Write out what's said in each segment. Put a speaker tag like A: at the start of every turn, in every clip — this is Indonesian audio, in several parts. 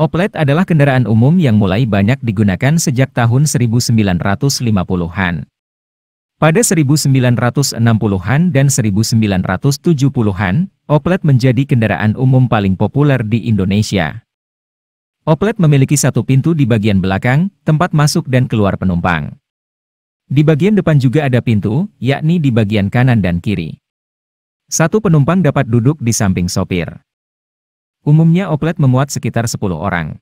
A: Oplet adalah kendaraan umum yang mulai banyak digunakan sejak tahun 1950-an. Pada 1960-an dan 1970-an, Oplet menjadi kendaraan umum paling populer di Indonesia. Oplet memiliki satu pintu di bagian belakang, tempat masuk dan keluar penumpang. Di bagian depan juga ada pintu, yakni di bagian kanan dan kiri. Satu penumpang dapat duduk di samping sopir. Umumnya oplet memuat sekitar 10 orang.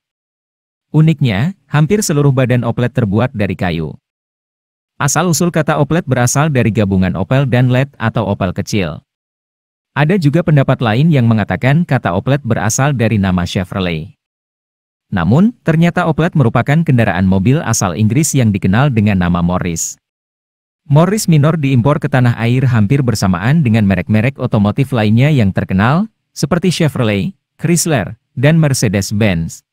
A: Uniknya, hampir seluruh badan oplet terbuat dari kayu. Asal-usul kata oplet berasal dari gabungan opel dan led atau opel kecil. Ada juga pendapat lain yang mengatakan kata oplet berasal dari nama Chevrolet. Namun, ternyata oplet merupakan kendaraan mobil asal Inggris yang dikenal dengan nama Morris. Morris Minor diimpor ke tanah air hampir bersamaan dengan merek-merek otomotif lainnya yang terkenal, seperti Chevrolet, Chrysler, dan Mercedes-Benz.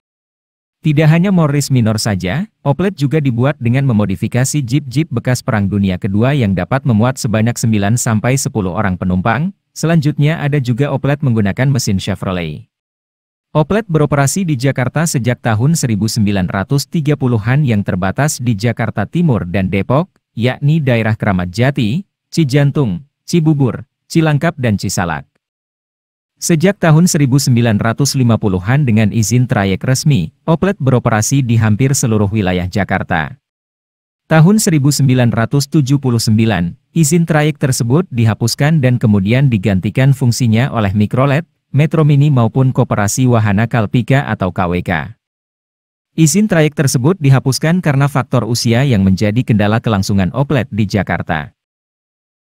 A: Tidak hanya Morris Minor saja, Oplet juga dibuat dengan memodifikasi jeep-jeep bekas Perang Dunia Kedua yang dapat memuat sebanyak 9-10 orang penumpang, selanjutnya ada juga Oplet menggunakan mesin Chevrolet. Oplet beroperasi di Jakarta sejak tahun 1930-an yang terbatas di Jakarta Timur dan Depok, yakni daerah Keramat Jati, Cijantung, Cibubur, Cilangkap dan Cisalak. Sejak tahun 1950-an dengan izin trayek resmi, Oplet beroperasi di hampir seluruh wilayah Jakarta. Tahun 1979, izin trayek tersebut dihapuskan dan kemudian digantikan fungsinya oleh Mikrolet, Metro Mini maupun Koperasi Wahana Kalpika atau KWK. Izin trayek tersebut dihapuskan karena faktor usia yang menjadi kendala kelangsungan oplet di Jakarta.